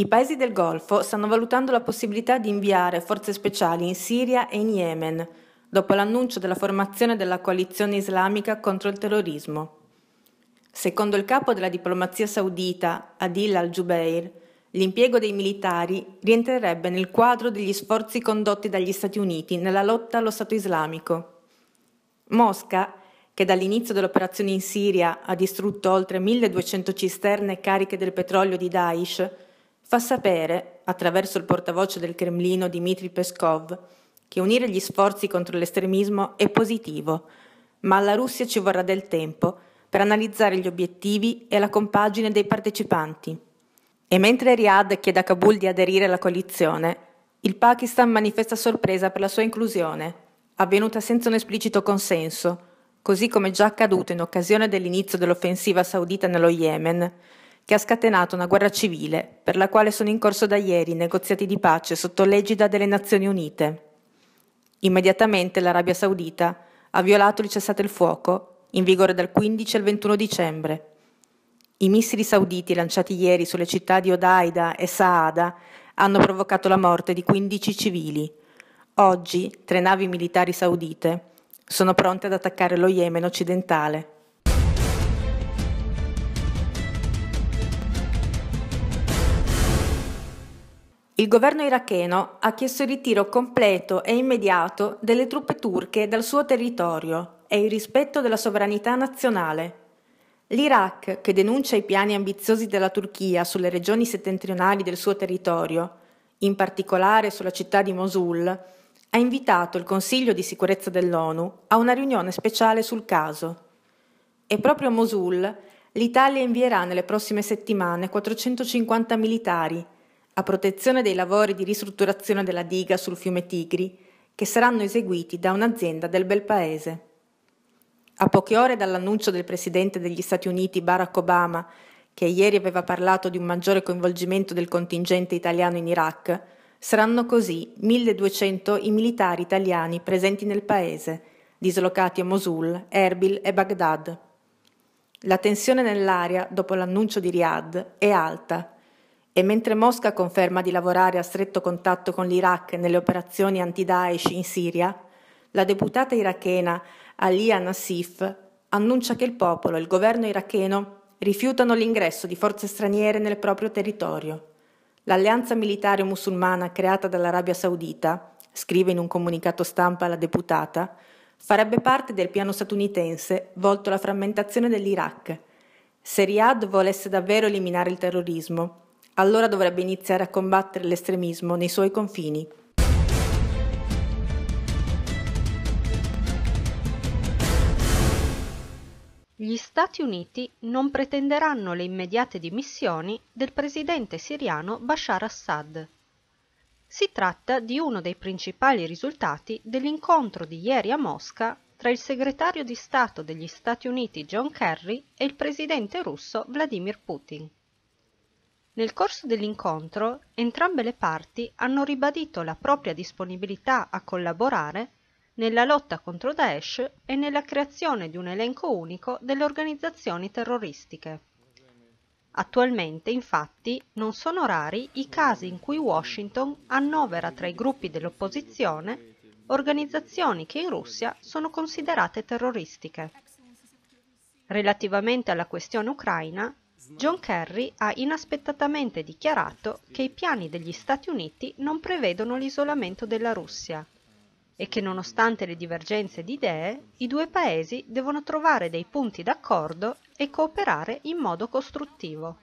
I paesi del Golfo stanno valutando la possibilità di inviare forze speciali in Siria e in Yemen, dopo l'annuncio della formazione della coalizione islamica contro il terrorismo. Secondo il capo della diplomazia saudita, Adil al-Jubeir, l'impiego dei militari rientrerebbe nel quadro degli sforzi condotti dagli Stati Uniti nella lotta allo Stato islamico. Mosca, che dall'inizio dell'operazione in Siria ha distrutto oltre 1200 cisterne cariche del petrolio di Daesh, fa sapere, attraverso il portavoce del Cremlino Dmitry Peskov, che unire gli sforzi contro l'estremismo è positivo, ma alla Russia ci vorrà del tempo per analizzare gli obiettivi e la compagine dei partecipanti. E mentre Riyadh chiede a Kabul di aderire alla coalizione, il Pakistan manifesta sorpresa per la sua inclusione, avvenuta senza un esplicito consenso, così come già accaduto in occasione dell'inizio dell'offensiva saudita nello Yemen, che ha scatenato una guerra civile, per la quale sono in corso da ieri negoziati di pace sotto l'egida delle Nazioni Unite. Immediatamente l'Arabia Saudita ha violato il cessate il fuoco, in vigore dal 15 al 21 dicembre. I missili sauditi lanciati ieri sulle città di Odaida e Saada hanno provocato la morte di 15 civili. Oggi tre navi militari saudite sono pronte ad attaccare lo Yemen occidentale. Il governo iracheno ha chiesto il ritiro completo e immediato delle truppe turche dal suo territorio e il rispetto della sovranità nazionale. L'Iraq, che denuncia i piani ambiziosi della Turchia sulle regioni settentrionali del suo territorio, in particolare sulla città di Mosul, ha invitato il Consiglio di sicurezza dell'ONU a una riunione speciale sul caso. E proprio a Mosul l'Italia invierà nelle prossime settimane 450 militari a protezione dei lavori di ristrutturazione della diga sul fiume Tigri, che saranno eseguiti da un'azienda del bel paese. A poche ore dall'annuncio del presidente degli Stati Uniti Barack Obama, che ieri aveva parlato di un maggiore coinvolgimento del contingente italiano in Iraq, saranno così 1200 i militari italiani presenti nel paese, dislocati a Mosul, Erbil e Baghdad. La tensione nell'area, dopo l'annuncio di Riyadh è alta e mentre Mosca conferma di lavorare a stretto contatto con l'Iraq nelle operazioni anti-Daesh in Siria, la deputata irachena Alia Nassif annuncia che il popolo e il governo iracheno rifiutano l'ingresso di forze straniere nel proprio territorio. L'alleanza militare musulmana creata dall'Arabia Saudita, scrive in un comunicato stampa la deputata, farebbe parte del piano statunitense volto alla frammentazione dell'Iraq. Se Riyadh volesse davvero eliminare il terrorismo, allora dovrebbe iniziare a combattere l'estremismo nei suoi confini. Gli Stati Uniti non pretenderanno le immediate dimissioni del presidente siriano Bashar Assad. Si tratta di uno dei principali risultati dell'incontro di ieri a Mosca tra il segretario di Stato degli Stati Uniti John Kerry e il presidente russo Vladimir Putin. Nel corso dell'incontro entrambe le parti hanno ribadito la propria disponibilità a collaborare nella lotta contro Daesh e nella creazione di un elenco unico delle organizzazioni terroristiche. Attualmente, infatti, non sono rari i casi in cui Washington annovera tra i gruppi dell'opposizione organizzazioni che in Russia sono considerate terroristiche. Relativamente alla questione ucraina, John Kerry ha inaspettatamente dichiarato che i piani degli Stati Uniti non prevedono l'isolamento della Russia e che nonostante le divergenze di idee i due paesi devono trovare dei punti d'accordo e cooperare in modo costruttivo.